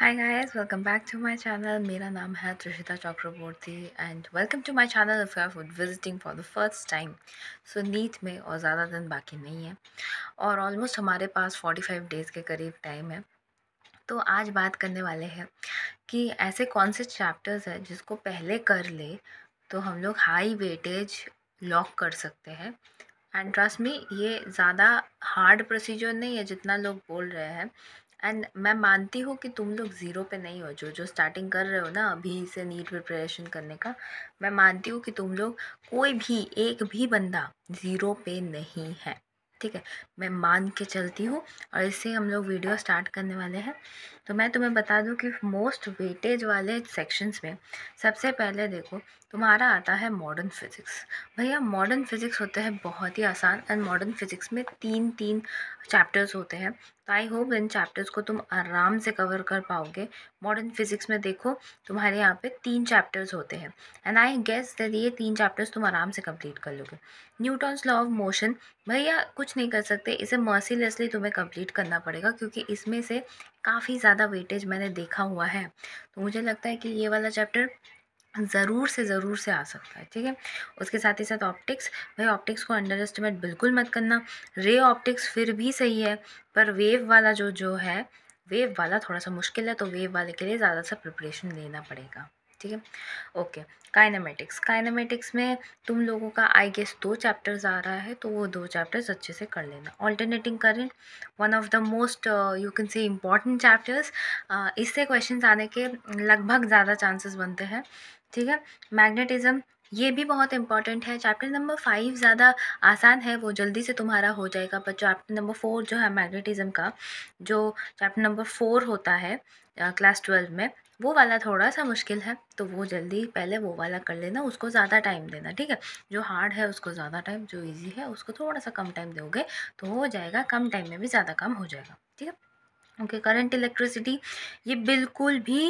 hi guys welcome back to my channel मेरा नाम है Trishita Chakraborty and welcome to my channel if you visiting for the first time so NEET में और ज़्यादा दिन बाकी नहीं है और ऑलमोस्ट हमारे पास 45 डेज़ के करीब टाइम है तो आज बात करने वाले हैं कि ऐसे कौन से चैप्टर्स हैं जिसको पहले कर ले तो हम लोग हाई वेटेज लॉक कर सकते हैं एंड ट्रस्ट में ये ज़्यादा हार्ड प्रोसीजर नहीं है जितना लोग बोल रहे हैं एंड मैं मानती हूँ कि तुम लोग ज़ीरो पे नहीं हो जो जो स्टार्टिंग कर रहे हो ना अभी से नीट प्रिपरेशन करने का मैं मानती हूँ कि तुम लोग कोई भी एक भी बंदा ज़ीरो पे नहीं है ठीक है मैं मान के चलती हूँ और इससे हम लोग वीडियो स्टार्ट करने वाले हैं तो मैं तुम्हें बता दूँ कि मोस्ट वेटेज वाले सेक्शंस में सबसे पहले देखो तुम्हारा आता है मॉडर्न फिज़िक्स भैया मॉडर्न फिज़िक्स होते हैं बहुत ही आसान एंड मॉडर्न फिज़िक्स में तीन तीन चैप्टर्स होते हैं तो आई होप इन चैप्टर्स को तुम आराम से कवर कर पाओगे मॉडर्न फिजिक्स में देखो तुम्हारे यहाँ पे तीन चैप्टर्स होते हैं एंड आई गेस दैट ये तीन चैप्टर्स तुम आराम से कंप्लीट कर लोगे न्यूटॉन्स लॉ ऑफ मोशन भैया कुछ नहीं कर सकते इसे मर्सीलेसली तुम्हें कंप्लीट करना पड़ेगा क्योंकि इसमें से काफ़ी ज़्यादा वेटेज मैंने देखा हुआ है तो मुझे लगता है कि ये वाला चैप्टर ज़रूर से ज़रूर से आ सकता है ठीक है उसके साथ ही साथ ऑप्टिक्स भाई ऑप्टिक्स को अंडर एस्टिमेट बिल्कुल मत करना रे ऑप्टिक्स फिर भी सही है पर वेव वाला जो जो है वेव वाला थोड़ा सा मुश्किल है तो वेव वाले के लिए ज़्यादा सा प्रिपरेशन लेना पड़ेगा ठीक है ओके काइनामेटिक्स काइनामेटिक्स में तुम लोगों का आई गेस दो चैप्टर्स आ रहा है तो वो दो चैप्टर्स अच्छे से कर लेना alternating current one of the most you can say important chapters इससे क्वेश्चंस आने के लगभग ज़्यादा चांसेस बनते हैं ठीक है मैग्नेटिज़्म ये भी बहुत इंपॉर्टेंट है चैप्टर नंबर फाइव ज़्यादा आसान है वो जल्दी से तुम्हारा हो जाएगा पर चैप्टर नंबर फोर जो है मैग्नेटिज़्म का जो चैप्टर नंबर फोर होता है क्लास ट्वेल्व में वो वाला थोड़ा सा मुश्किल है तो वो जल्दी पहले वो वाला कर लेना उसको ज़्यादा टाइम देना ठीक है जो हार्ड है उसको ज़्यादा टाइम जो ईज़ी है उसको थोड़ा सा कम टाइम दोगे तो हो जाएगा कम टाइम में भी ज़्यादा काम हो जाएगा ठीक है ओके करंट इलेक्ट्रिसिटी ये बिल्कुल भी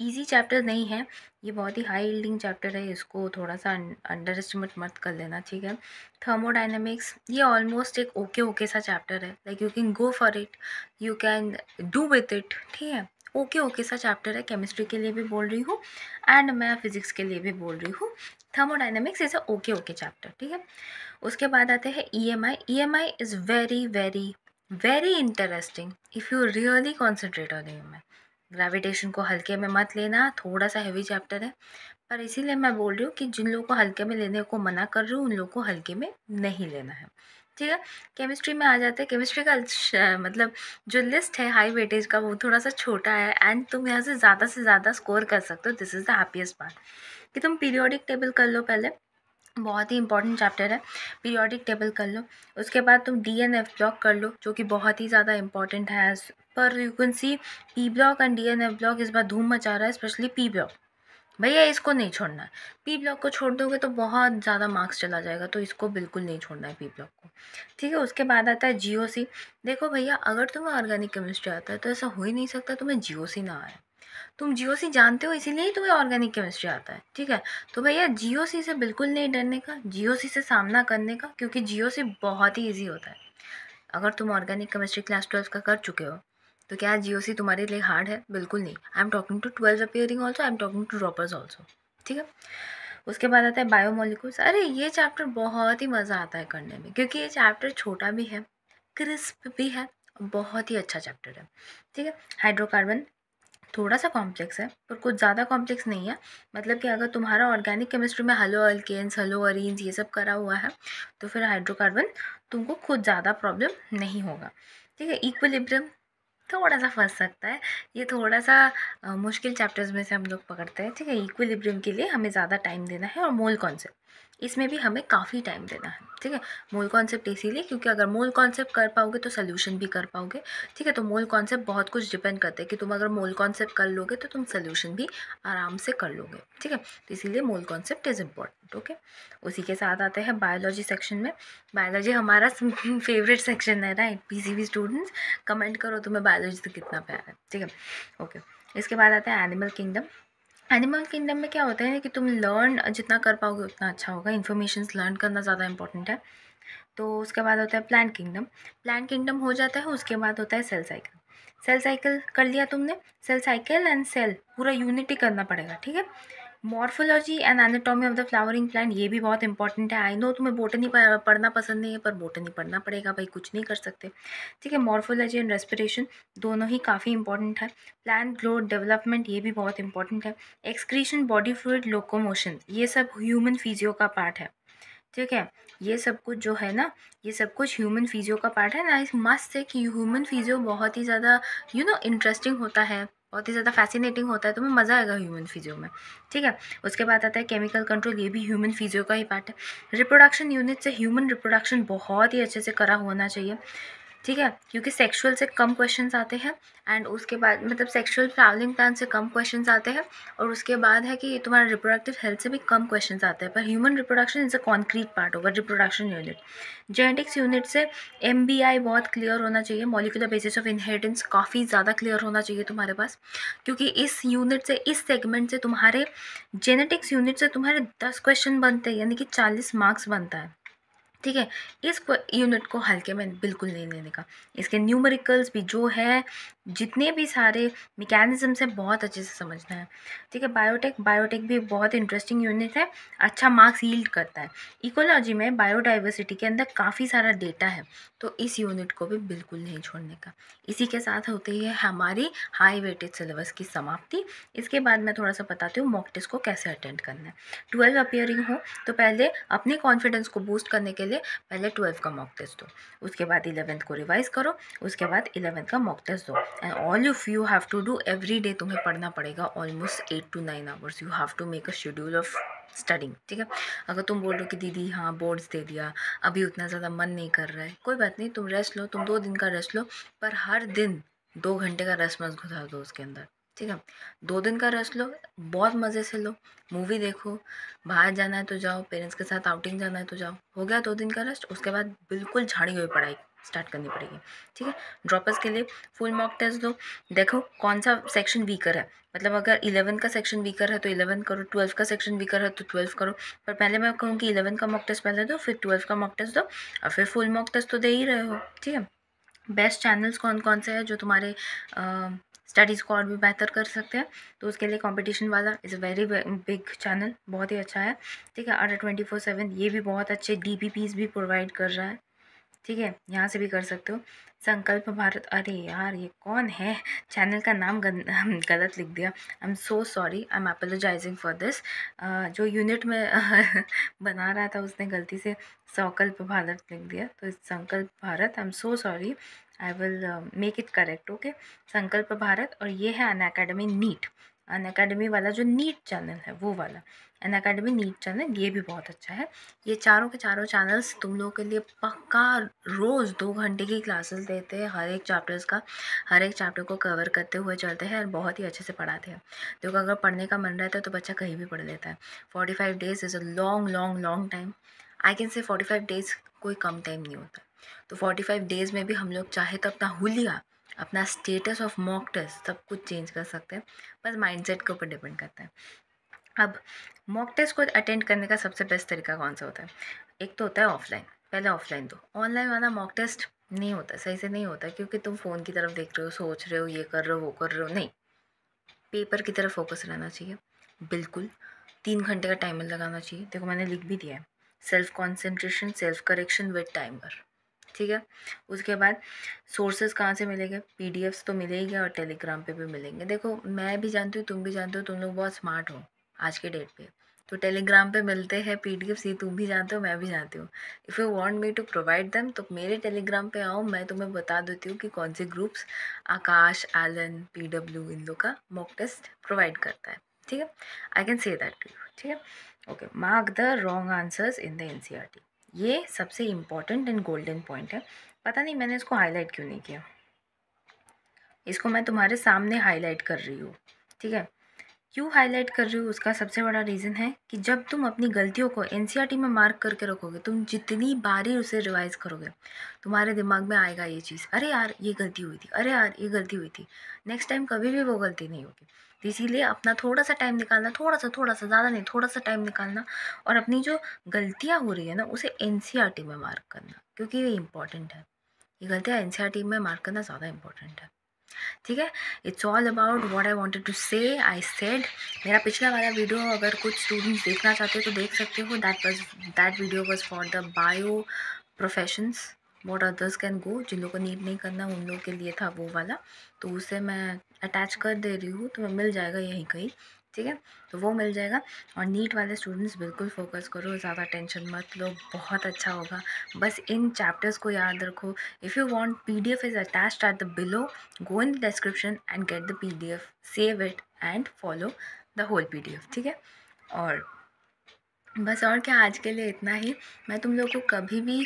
इजी चैप्टर नहीं है ये बहुत ही हाई हील्डिंग चैप्टर है इसको थोड़ा सा अंडर एस्टिमेट मत कर लेना ठीक है थर्मोडाइनमिक्स ये ऑलमोस्ट एक ओके ओके सा चैप्टर है like you can go for it you can do with it ठीक है ओके ओके सा चैप्टर है केमिस्ट्री के लिए भी बोल रही हूँ एंड मैं फिजिक्स के लिए भी बोल रही हूँ thermodynamics is a okay okay chapter ठीक है उसके बाद आते हैं E M I E M I is very very very interesting if you really concentrate on मैं ग्रेविटेशन को हल्के में मत लेना थोड़ा सा हैवी चैप्टर है पर इसीलिए मैं बोल रही हूँ कि जिन लोगों को हल्के में लेने को मना कर रही हूँ उन लोगों को हल्के में नहीं लेना है ठीक है केमिस्ट्री में आ जाते हैं केमिस्ट्री का मतलब जो लिस्ट है हाई वेटेज का वो थोड़ा सा छोटा है एंड तुम यहाँ से ज़्यादा से ज़्यादा स्कोर कर सकते हो this is the happiest part कि तुम पीरियोडिक टेबल कर लो पहले बहुत ही इंपॉर्टेंट चैप्टर है पीरियोडिक टेबल कर लो उसके बाद तुम डी एन एफ ब्लॉक कर लो जो कि बहुत ही ज़्यादा इंपॉर्टेंट है as per you can see P block and D and F block इस बार धूम मचा रहा है स्पेशली पी ब्लॉक भैया इसको नहीं छोड़ना है पी ब्लॉक को छोड़ दोगे तो बहुत ज़्यादा मार्क्स चला जाएगा तो इसको बिल्कुल नहीं छोड़ना है पी ब्लॉक को ठीक है उसके बाद आता है जी देखो भैया अगर तुम्हें ऑर्गेनिक केमिस्ट्री आता है तो ऐसा हो ही नहीं सकता तुम्हें जी ना आए तुम सी जानते हो इसीलिए ही तुम्हें ऑर्गेनिक केमिस्ट्री आता है ठीक है तो भैया जीओसी से बिल्कुल नहीं डरने का सी से सामना करने का क्योंकि सी बहुत ही ईजी होता है अगर तुम ऑर्गेनिक केमिस्ट्री क्लास ट्वेल्व का कर चुके हो तो क्या सी तुम्हारे लिए हार्ड है बिल्कुल नहीं I am talking to twelve appearing also I am talking to droppers also ठीक है उसके बाद आता है बायोमोलिकुल्स अरे ये चैप्टर बहुत ही मज़ा आता है करने में क्योंकि ये चैप्टर छोटा भी है क्रिस्प भी है बहुत ही अच्छा चैप्टर है ठीक है हाइड्रोकार्बन थोड़ा सा कॉम्प्लेक्स है पर कुछ ज़्यादा कॉम्प्लेक्स नहीं है मतलब कि अगर तुम्हारा ऑर्गेनिक केमिस्ट्री में हलो अल्केन्स हलो अरीन्स ये सब करा हुआ है तो फिर हाइड्रोकार्बन तुमको खुद ज़्यादा प्रॉब्लम नहीं होगा ठीक है इक्वलिब्रियम थोड़ा सा फंस सकता है ये थोड़ा सा आ, मुश्किल चैप्टर्स में से हम लोग पकड़ते हैं ठीक है इक्वलिब्रियम के लिए हमें ज़्यादा टाइम देना है और मोल कॉन्सेप्ट इसमें भी हमें काफ़ी टाइम देना है ठीक है मूल कॉन्सेप्ट इसीलिए क्योंकि अगर मूल कॉन्सेप्ट कर पाओगे तो सोल्यूशन भी कर पाओगे ठीक है तो मूल कॉन्सेप्ट बहुत कुछ डिपेंड करते हैं कि तुम अगर मूल कॉन्सेप्ट कर लोगे तो तुम सोल्यूशन भी आराम से कर लोगे ठीक है तो इसीलिए मूल कॉन्सेप्ट इज़ इम्पॉर्टेंट ओके उसी के साथ आते हैं बायोलॉजी सेक्शन में बायोलॉजी हमारा फेवरेट सेक्शन है राइट पी स्टूडेंट्स कमेंट करो तुम्हें बायोलॉजी से कितना प्यार है ठीक है ओके इसके बाद आते हैं एनिमल किंगडम एनिमल किंगडम में क्या होता है कि तुम लर्न जितना कर पाओगे उतना अच्छा होगा इन्फॉर्मेशन लर्न करना ज़्यादा इंपॉर्टेंट है तो उसके बाद होता है प्लान किंगडम प्लान किंगडम हो जाता है उसके बाद होता है सेल साइकिल सेल साइकिल कर लिया तुमने सेल साइकिल एंड सेल पूरा यूनिटी करना पड़ेगा ठीक है morphology and anatomy of the flowering plant ये भी बहुत इंपॉर्टेंट है आई नो तुम्हें बोटनी पढ़ना पसंद नहीं है पर बोटनी पढ़ना पड़ेगा भाई कुछ नहीं कर सकते ठीक है मॉर्फोलॉजी एंड रेस्पिरेशन दोनों ही काफ़ी इंपॉर्टेंट है प्लांट ग्रोथ डेवलपमेंट ये भी बहुत इंपॉर्टेंट है एक्सक्रीशन बॉडी फ्लूड लोकोमोशन ये सब ह्यूमन फिजियो का पार्ट है ठीक है ये सब कुछ जो है ना ये सब कुछ ह्यूमन फिजियो का पार्ट है ना इस मस्त है कि ह्यूमन फिजियो बहुत ही ज़्यादा यू नो इंटरेस्टिंग होता है बहुत ही ज़्यादा फैसिनेटिंग होता है तो मैं मज़ा आएगा ह्यूमन फिजियो में ठीक है उसके बाद आता है केमिकल कंट्रोल ये भी ह्यूमन फिजियो का ही पार्ट है रिप्रोडक्शन यूनिट से ह्यूमन रिप्रोडक्शन बहुत ही अच्छे से करा होना चाहिए ठीक है क्योंकि सेक्सुअल से कम क्वेश्चन आते हैं एंड उसके बाद मतलब सेक्सुअल ट्रैवलिंग प्लान से कम क्वेश्चन आते हैं और उसके बाद है कि तुम्हारा रिप्रोडक्टिव हेल्थ से भी कम क्वेश्चन आते हैं पर human reproduction is a concrete part होगा रिप्रोडक्शन यूनिट जेनेटिक्स यूनिट से एम बहुत क्लियर होना चाहिए मॉलिकुलर बेसिस ऑफ इनहेरिटेंस काफ़ी ज़्यादा क्लियर होना चाहिए तुम्हारे पास क्योंकि इस यूनिट से इस सेगमेंट से तुम्हारे जेनेटिक्स यूनिट से तुम्हारे दस क्वेश्चन बनते हैं यानी कि चालीस मार्क्स बनता है ठीक है इस यूनिट को हल्के में बिल्कुल नहीं लेने का इसके न्यूमेरिकल्स भी जो है जितने भी सारे मेकेनिज़म्स हैं बहुत अच्छे से समझना है ठीक है बायोटेक बायोटेक भी बहुत इंटरेस्टिंग यूनिट है अच्छा मार्क्स हील्ड करता है इकोलॉजी में बायोडाइवर्सिटी के अंदर काफ़ी सारा डेटा है तो इस यूनिट को भी बिल्कुल नहीं छोड़ने का इसी के साथ होती है हमारी हाई वेटेज सिलेबस की समाप्ति इसके बाद मैं थोड़ा सा बताती हूँ मॉक टेस्ट को कैसे अटेंड करना है ट्वेल्व अपियरिंग हो तो पहले अपने कॉन्फिडेंस को बूस्ट करने के लिए पहले ट्वेल्व का मॉक टेस्ट दो उसके बाद इलेवेंथ को रिवाइज़ करो उसके बाद इलेवेंथ का मॉक टेस्ट दो and all of you have to do every day तुम्हें पढ़ना पड़ेगा almost eight to nine hours you have to make a schedule of studying ठीक है अगर तुम बोल रहे हो कि दीदी हाँ बोर्ड्स दे दिया अभी उतना ज़्यादा मन नहीं कर रहा है कोई बात नहीं तुम रेस्ट लो तुम दो दिन का रेस्ट लो पर हर दिन दो घंटे का रेस्ट मत घुसा दो उसके अंदर ठीक है दो दिन का रेस्ट लो बहुत मज़े से लो मूवी देखो बाहर जाना है तो जाओ पेरेंट्स के साथ आउटिंग जाना है तो जाओ हो गया दो दिन का रेस्ट उसके बाद बिल्कुल झाड़ी हुई पढ़ाई स्टार्ट करनी पड़ेगी ठीक है ड्रॉपर्स के लिए फुल मॉक टेस्ट दो देखो कौन सा सेक्शन वीकर है मतलब अगर इलेवन का सेक्शन वीकर है तो इलेवन करो ट्वेल्व का सेक्शन वीकर है तो ट्वेल्व करो पर पहले मैं कहूँगी इलेवन का मॉक टेस्ट पहले दो फिर ट्वेल्व का मॉक टेस्ट दो और फिर फुल मॉक टेस्ट तो दे ही रहे हो ठीक है बेस्ट चैनल्स कौन कौन से हैं जो तुम्हारे स्टडीज़ को और भी बेहतर कर सकते हैं तो उसके लिए कंपटीशन वाला is a very big channel बहुत ही अच्छा है ठीक है आर ट्वेंटी फोर सेवन ये भी बहुत अच्छे डी भी प्रोवाइड कर रहा है ठीक है यहाँ से भी कर सकते हो संकल्प भारत अरे यार ये कौन है चैनल का नाम गलत लिख दिया I am so sorry I am apologising for this जो यूनिट में बना रहा था उसने गलती से संकल्प भारत लिख दिया तो Sankalp Bharat I am so sorry I will make it correct okay Sankalp Bharat और ये है Unacademy NEET Unacademy वाला जो नीट चैनल है वो वाला अन अकेडमी नीट चैनल ये भी बहुत अच्छा है ये चारों के चारों चैनल्स तुम लोगों के लिए पक्का रोज़ दो घंटे की क्लासेस देते हैं हर एक चैप्टर्स का हर एक चैप्टर को कवर करते हुए चलते हैं और बहुत ही अच्छे से पढ़ाते हैं देखो अगर पढ़ने का मन रहता है तो बच्चा कहीं भी पढ़ लेता है forty five days is a long long long time I can say forty five days कोई कम टाइम नहीं होता तो फोर्टी फाइव डेज़ में भी हम लोग चाहे तो अपना हुलिया अपना स्टेटस ऑफ मॉक टेस्ट सब कुछ चेंज कर सकते हैं बस माइंडसेट के ऊपर डिपेंड करता है अब मॉक टेस्ट को अटेंड करने का सबसे बेस्ट तरीका कौन सा होता है एक तो होता है ऑफलाइन पहले ऑफलाइन दो ऑनलाइन वाला मॉक टेस्ट नहीं होता सही से नहीं होता क्योंकि तुम फ़ोन की तरफ देख रहे हो सोच रहे हो ये कर रहे हो वो कर रहे हो नहीं पेपर की तरफ फोकस रहना चाहिए बिल्कुल तीन घंटे का टाइमर लगाना चाहिए देखो मैंने लिख भी दिया है self concentration self correction with timer ठीक है उसके बाद सोर्सेज कहाँ से मिलेंगे पी तो मिलेंगे और टेलीग्राम पे भी मिलेंगे देखो मैं भी जानती हूँ तुम भी जानते हो तुम लोग बहुत स्मार्ट हो आज के डेट पे तो टेलीग्राम पे मिलते हैं पी डी ये तुम भी जानते हो मैं भी जानती हूँ if you want me to provide them तो मेरे टेलीग्राम पे आओ मैं तुम्हें बता देती हूँ कि कौन से groups Aakash Allen P W इन लोग का मॉक टेस्ट प्रोवाइड करता है ठीक है I can say that to you ठीक है okay mark the wrong answers in the N C R T ये सबसे इम्पॉर्टेंट एंड गोल्डन पॉइंट है पता नहीं मैंने इसको हाईलाइट क्यों नहीं किया इसको मैं तुम्हारे सामने हाईलाइट कर रही हूँ ठीक है क्यों हाईलाइट कर रही हूँ उसका सबसे बड़ा रीज़न है कि जब तुम अपनी गलतियों को एन e में मार्क करके रखोगे तुम जितनी बारी उसे रिवाइज़ करोगे तुम्हारे दिमाग में आएगा ये चीज़ अरे यार ये गलती हुई थी अरे यार ये गलती हुई थी नेक्स्ट टाइम कभी भी वो गलती नहीं होगी तो इसीलिए अपना थोड़ा सा टाइम निकालना थोड़ा सा थोड़ा सा ज़्यादा नहीं थोड़ा सा टाइम निकालना और अपनी जो गलतियाँ हो रही है ना उसे एन e में मार्क करना क्योंकि ये इंपॉर्टेंट है ये गलतियाँ एन e में मार्क करना ज़्यादा इंपॉर्टेंट है ठीक है it's all about what I wanted to say I said मेरा पिछला वाला वीडियो अगर कुछ स्टूडेंट्स देखना चाहते हो तो देख सकते हो that was that video was for the bio professions what others can go जिन लोगों को नीड नहीं करना उन लोगों के लिए था वो वाला तो उसे मैं अटैच कर दे रही हूँ तुम्हें तो मिल जाएगा यहीं कहीं ठीक है तो वो मिल जाएगा और नीट वाले स्टूडेंट्स बिल्कुल फोकस करो ज़्यादा टेंशन मत लो बहुत अच्छा होगा बस इन चैप्टर्स को याद रखो if you want PDF is attached at the below go in the description and get the PDF save it and follow the whole PDF ठीक है और बस और क्या आज के लिए इतना ही मैं तुम लोग को कभी भी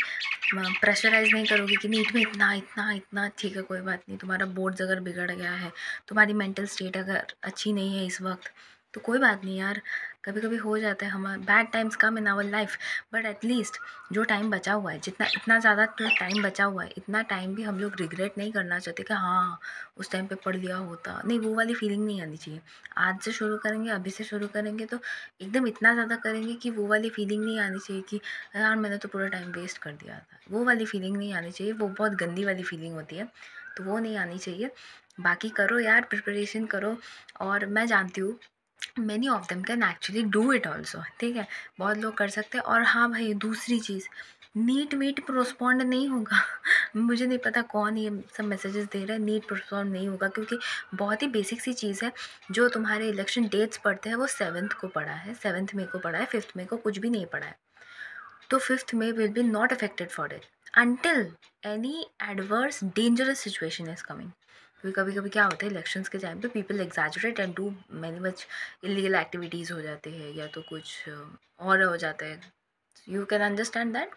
प्रेशराइज नहीं करूँगी कि नीट में इतना इतना इतना ठीक है कोई बात नहीं तुम्हारा बोर्ड्स अगर बिगड़ गया है तुम्हारी मेंटल स्टेट अगर अच्छी नहीं है इस वक्त तो कोई बात नहीं यार कभी कभी हो जाता है हमारे bad times come in our life but at least जो टाइम बचा हुआ है जितना इतना ज़्यादा टाइम तो बचा हुआ है इतना टाइम भी हम लोग रिग्रेट नहीं करना चाहते कि हाँ उस टाइम पे पढ़ लिया होता नहीं वो वाली फीलिंग नहीं आनी चाहिए आज से शुरू करेंगे अभी से शुरू करेंगे तो एकदम इतना ज़्यादा करेंगे कि वो वाली फीलिंग नहीं आनी चाहिए कि यार मैंने तो पूरा टाइम वेस्ट कर दिया था वो वाली फीलिंग नहीं आनी चाहिए वो बहुत गंदी वाली फीलिंग होती है तो वो नहीं आनी चाहिए बाकी करो यार प्रिपरेशन करो और मैं जानती हूँ many of them can actually do it also ठीक है बहुत लोग कर सकते हैं और हाँ भाई दूसरी चीज़ नीट वीट प्रोस्पॉन्ड नहीं होगा मुझे नहीं पता कौन ये सब मैसेजेस दे रहा है नीट प्रोस्पॉन्ड नहीं होगा क्योंकि बहुत ही बेसिक सी चीज़ है जो तुम्हारे इलेक्शन डेट्स पड़ते हैं वो सेवन्थ को पढ़ा है सेवन्थ मे को पढ़ा है फिफ्थ मे को कुछ भी नहीं पढ़ा है तो fifth May will be not affected for it until any adverse dangerous situation is coming क्योंकि कभी कभी क्या होता है इलेक्शंस के टाइम पे people exaggerate and do many much illegal activities हो जाती है या तो कुछ और हो जाता है यू कैन अंडरस्टैंड दैट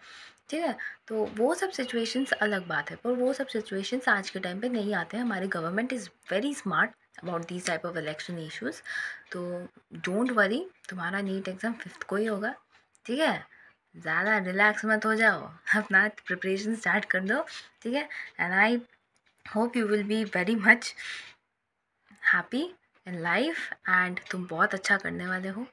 ठीक है तो वो सब सिचुएशंस अलग बात है पर वो सब सिचुएशंस आज के टाइम पे नहीं आते हैं हमारे government is very smart about this type of election issues तो डोंट वरी तुम्हारा नीट एग्ज़ाम फिफ्थ को ही होगा ठीक है ज़्यादा रिलैक्स मत हो जाओ अपना प्रिपरेशन स्टार्ट कर दो ठीक है and I hope you will be very much happy in life and तुम बहुत अच्छा करने वाले हो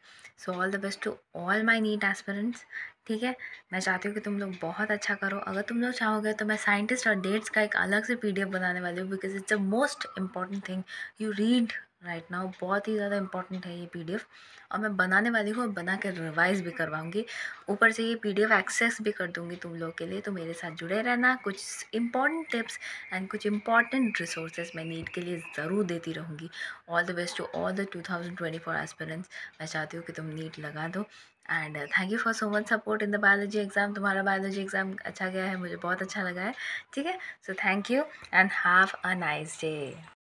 so all the best to all my NEET aspirants ठीक है मैं चाहती हूँ कि तुम लोग बहुत अच्छा करो अगर तुम लोग चाहोगे तो मैं साइंटिस्ट और डेट्स का एक अलग से पी बनाने वाली हूँ because it's a most important thing you read right now बहुत ही ज़्यादा इंपॉर्टेंट है ये पीडीएफ और मैं बनाने वाली हूँ और बना कर रिवाइज भी करवाऊँगी ऊपर से ये पीडीएफ एक्सेस भी कर दूँगी तुम लोग के लिए तो मेरे साथ जुड़े रहना कुछ इंपॉर्टेंट टिप्स एंड कुछ इंपॉर्टेंट रिसोर्सेज मैं नीट के लिए ज़रूर देती रहूँगी all the best to all the two thousand twenty four aspirants मैं चाहती हूँ कि तुम नीट लगा दो and thank you for so much support in the biology exam तुम्हारा बायोलॉजी एग्ज़ाम अच्छा गया है मुझे बहुत अच्छा लगा है ठीक है so thank you and have a nice day